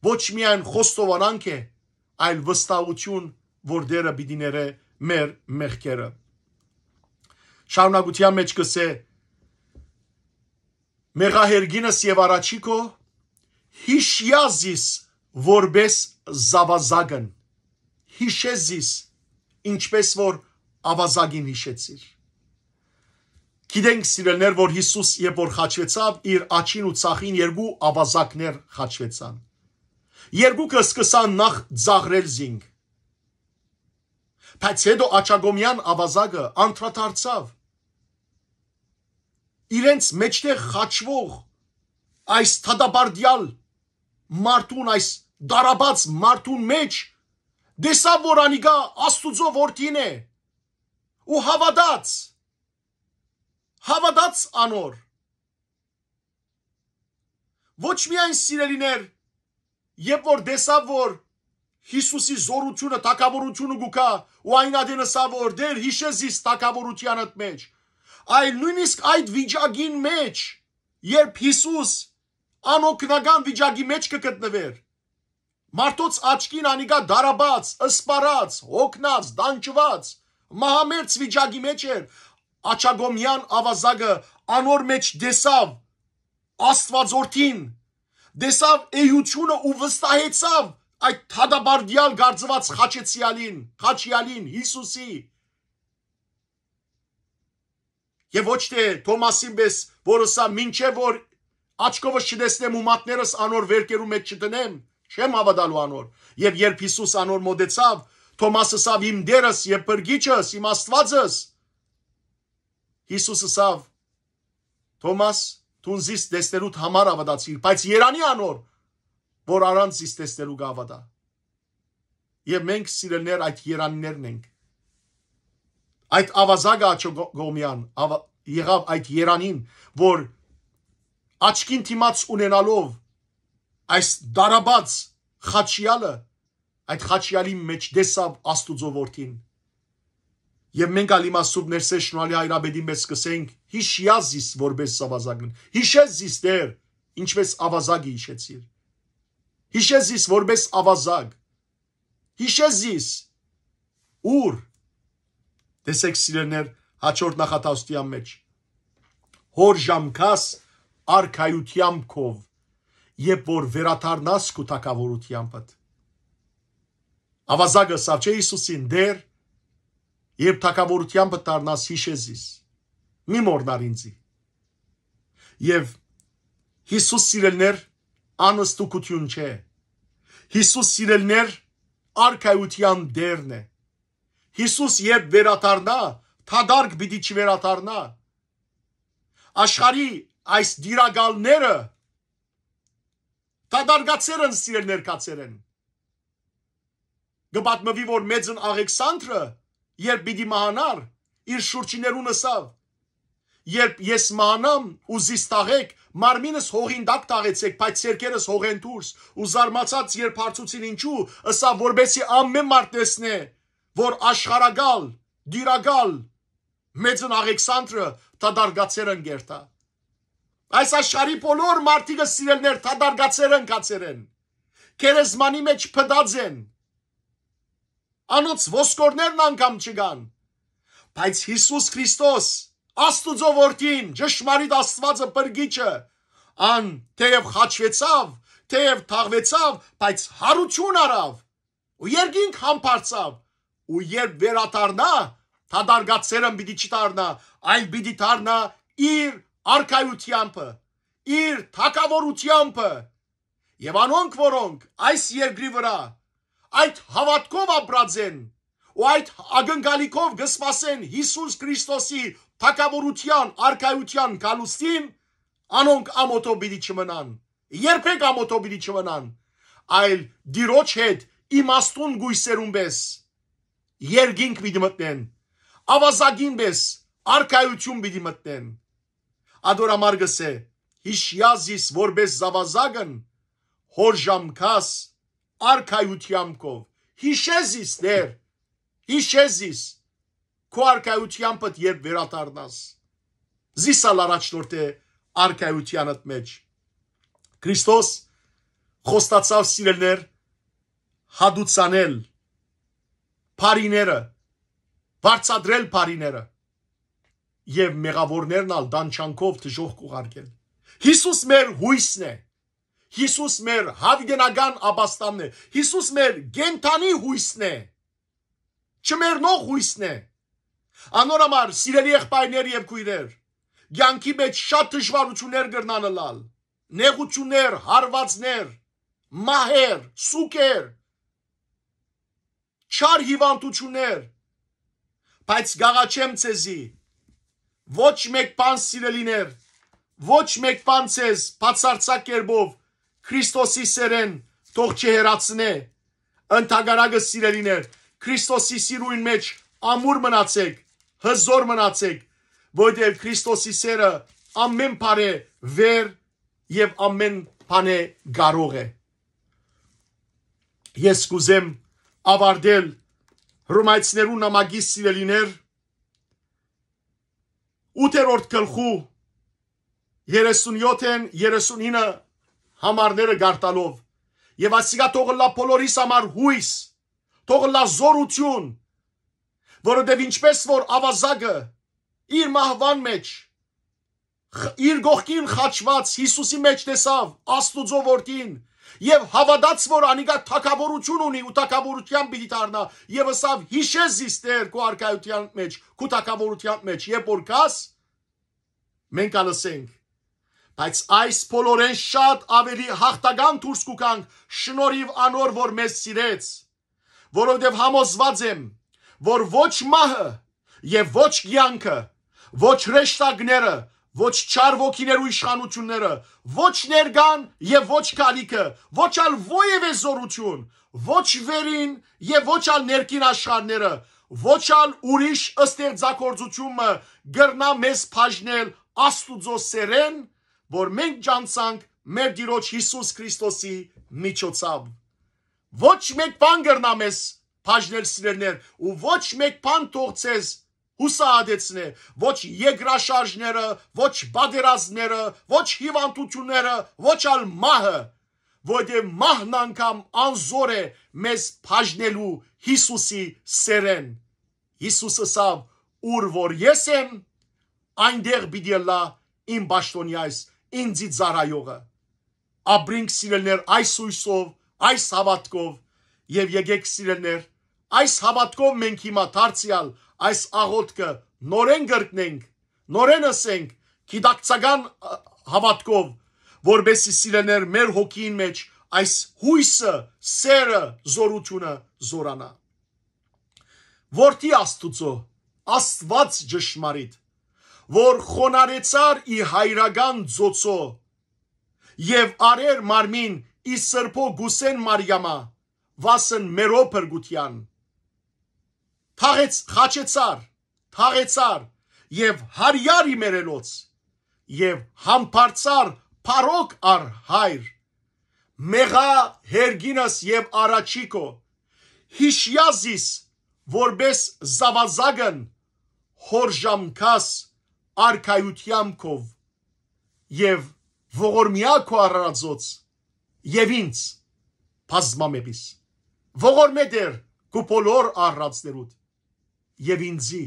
ոչ միայն խոստովանանք է, այլ վստահություն, որ դերը պիտի ներե մեր մեղքերը։ Շարունակության մեջ կսե Մեղահերգինս եւ առաջիկո հիշյազիս որպես զավազագն հիշեզիս ինչպես որ ավազագին հիշեցիր գիտենք սիրելներ որ Հիսուս երբ որ խաչվեցավ իր աչին ու ցախին երկու ավազակներ խաչվեցան երկուկը սկսան նախ ծաղրել զինք բայց հետո աչագոմյան ավազագը անդրադարձավ իրենց մեջտեղ խաչվող այս թադաբարդյալ մարդուն այս դարաբաց մարդուն մեջ դեսա որ անիգա աստուծո որդին է ու հավատաց հավատաց անոր ոչ միայն սիրելիներ երբ որ դեսա որ Հիսուսի զորությունը, տակավորությունը գուկա ու այն ադենսա որ դեր հիշեզիս տակավորությանդ մեջ այլ նույնիսկ այդ վիճակին մեջ երբ Հիսուս անօգնական վիճակի մեջ կգտնվեր։ Մարդոց աչքին անիկա դարաբաց, ըսպարած, հոգնած, դանջված, մահամերց վիճակի մեջ էր։ Աչագոմյան ավազագը անոր մեջ դեսավ Աստվածորդին, դեսավ էությունը ու վստահեցավ այդ թադաբարդյալ գարձված խաչեցյալին, խաչյալին, Հիսուսի։ Եվ ոչ թե Թոմասին պես, որը սա մինչև որ աչքովս չտեսնեմ ու մատներս անոր վերկերու մեջ չտնեմ, չեմ հավատալու անոր։ Եվ երբ Հիսուս անոր մոտեցավ, Թոմասը ասավ իմ դերս եւ բրգիչս, իմ Աստվածս։ Հիսուսը ասավ. Թոմաս, դու ինձ տեսնելուդ համար հավատացիր, բայց Երանի անոր, որ առանց ինձ տեսնելու գավադա։ Եվ մենք սիրելներ այդ Երաններն ենք։ Այդ ավազագա Աչո Գոմյան ավ, եղավ այդ Երանին, որ աչքին դիմաց ունենալով այս դարաբաց խաչյալը այդ խաչյալի մեջ դեսավ աստուծո որդին եւ մենք ալի մասուբ ներսե շնորհալի հայրաբեդի մեջ սկսենք հիշյազիս որպես ավազագն հիշեզիս դեր ինչպես ավազագի հիշեցիր հիշեզիս որպես ավազագ հիշեզիս ուր տեսեք սիրեներ հաջորդ նախատասության մեջ հոր ժամկաս արքայությամբ քով, երբ որ վերաթարնաս քո թակավորությանդ։ Ավազագը սա չէ Հիսուսին դեր, երբ թակավորությամբ դառնաս հիշեզիս։ Մի մորնար ինձի։ Եվ Հիսուս սիրելներ անստուկություն չէ։ Հիսուս սիրելներ արքայության դերն է։ Հիսուս երբ վերաթարնա, թադարք պիտի չվերաթարնա։ Աշխարի այս դիրագալները տադարգացեր են սիրել ներկացեր են։ Գպատմվի, որ մեծն աղեքսանտրը, երբ բիդի մահանար, իր շուրջիներու նսավ, երբ ես մանամ ու զիստաղեք, մարմինս հողինդակ տաղեցեք, բայց սերկերս հողենտուրս, ու զարմացած երբ հարցուցին ինչու, ըսա որբեսի ամեն մարդեսն է, որ աշխարագալ, դիրագալ, մեծն աղեքսանտրը տադարգացեր ընգերտա։ Այս աշխարի բոլոր մարդիկը սիրելներ թադարգացեր են կացեր են։ Քերեզմանի մեջ փդած են։ Անոց ոսկորներն անգամ չգան։ Բայց Հիսուս Քրիստոս, Աստուծո որդին, ճշմարիտ Աստվածը բրգիչը, ան թեև խաչվեցավ, թեև թաղվեցավ, բայց հարություն արավ։ Ու երկինք համբարձավ։ Ու երբ վերադառնա, թադարգացերն պիտի չդառնա, այլ պիտի դառնա իր արքայությամբը, իր թակավորությամբը եւ անոնք, որոնք այս երկրի վրա այդ հավատքով ապրած են ու այդ ագնգալիքով գսպասեն Հիսուս Քրիստոսի թակավորության արքայության գալուստին անոնք ամոթոբիլի չմնան երբեք ամոթոբիլի չմնան այլ դիրոջ հետ իմաստուն գույսերուն պես երգինք պիտի մտնեն ավազագին պես արքայություն պիտի մտնեն ադորամարգս է հիշյազիս որպես զավազագն հոր ժամքաս արքայությամբ հիշեզիս դեր հիշեզիս քո արքայությանդ երբ վերադառնաս զիսալ առաջնորդ է արքայությանդ մեջ Քրիստոս խոստացավ սիրելներ հադուցանել բարիները բարձադրել բարիները եւ մեղավորներն ալ դանչանքով դժող կուղարկել։ Հիսուս մեր հույսն է։ Հիսուս մեր հավգենական ապաստանն է։ Հիսուս մեր գենթանի հույսն է։ Չմեռնող հույսն է։ Անորամար սիրելի եղբայրներ եւ քույրեր, ցանկի մեջ շատ դժվարություններ կրնան լալ։ Նեղություններ, հարվածներ, մահեր, սուկեր, չար հիվանդություններ, բայց գաղաչեմ ցեզի ոչ մեկ բան սիրելիներ, ոչ մեկ բան ցեզ բացարձակ երբով Քրիստոսի սերեն թող չհերացնե։ Ընտագարագը սիրելիներ, Քրիստոսի սիրույն մեջ ամուր մնացեք, հզոր մնացեք, որտեղ Քրիստոսի սերը ամեն բարե վեր եւ ամեն բանե գարող է։ Ես կուզեմ ավարտել Հռոմայցիներու նամակի սիրելիներ 8-րդ գլխու 37-ն 39 համարները գարտալով եւ ասիկա թողը լա բոլորիս համար հույս թողը լա զորություն որովհետեւ դե ինչպես որ ավազակը իր մահվան մեջ իր գողքին խաչված Հիսուսի մեջ տեսավ Աստուծո որդին Եվ հավատաց որ անիկա թակավորություն ունի ու թակավորության պիտի դառնա եւ ըսավ հիշես իստեր երկու արկայության մեջ, քու թակավորության մեջ, երբ որ կաս մենք անսենք Բայց այս բոլորեն շատ ավելի հաղթական դուրս կուկանք շնորհիվ անոր որ մեզ սիրեց, որովհետև համոզված եմ, որ ոչ մահը եւ ոչ կյանքը, ոչ հրեշտակները, ոչ չար ոգիներու իշխանությունները, ոչ ներգան եւ ոչ քալիքը, ոչ ալ ոևէ զորություն, ոչ վերին եւ ոչ ալ ներքին աշխարհները, ոչ ալ ուրիշ ըստեղծագործությունը գրնա մեզ բաժնել Աստուծո սերեն, որ մենք ճանցանք մեր Տիրոջ Հիսուս Քրիստոսի միջոցով։ Ոչ մեկ բան գրնա մեզ բաժնել սիրելներ, ու ոչ մեկ բան թող ցեզ հուսահատեցնե, ոչ եգրաշարժները, ոչ բادرազները, ոչ հիվանդությունները, ոչ ալ մահը, որտեղ մահն անգամ անզոր է մեզ բաժնելու Հիսուսի սերեն։ Հիսուսը ասավ՝ «Ուր որ ես եմ, այնտեղ պիտի լա իմ ճշտոնյայս, ինձի ծարայողը»։ Աբրինք սիրելներ այս հույսով, այս հավատքով եւ եկեք սիրելներ այս հավատքով մենք հիմա դարձյալ այս աղոտքը նորեն գրտնենք, նորեն ասենք գիտակցական հավատքով, որբեսի սիրելներ մեր հոգին մեջ այս հույսը, սերը, զորությունը զորանա։ Որդի Աստուծո, Աստված ճշմարիտ, որ խոնարեցար ի հայրական ծոցո եւ արեր մարմին ի սրբո գուսեն Մարիամա, վասն մերոպ հրգության թաղեց խաչեցար, թաղեցար եւ հարյարի մերելոց եւ համբարծար փարոկ առ հայր մեղա հերգինաս եւ արաչիկո հիշյազիս որբես զավազագն հորժամքաս արքայությամքով եւ ողորմիակո արարածոց եւ ինձ բազմամեպիս ողորմեդեր կուպոլոր առածներուտ եւ ինձի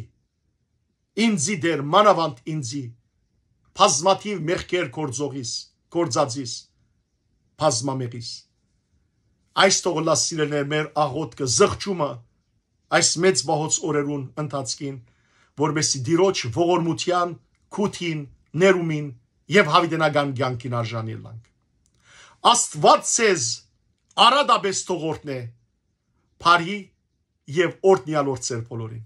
ինձի դեր մանավանդ ինձի բազմաթիվ մեղքեր գործողիս գործածիս բազմամեղիս այս թողլա սիրելներ մեր աղոտքը զղջումը այս մեծ բահոց օրերուն ընթացքին որբեսի դիրոջ ողորմության քութին ներումին եւ հավիտենական ցանկին արժանի լանք աստված ցեզ արադաբես թողորտնե բարի եւ օրտնյալոր ծեր բոլորին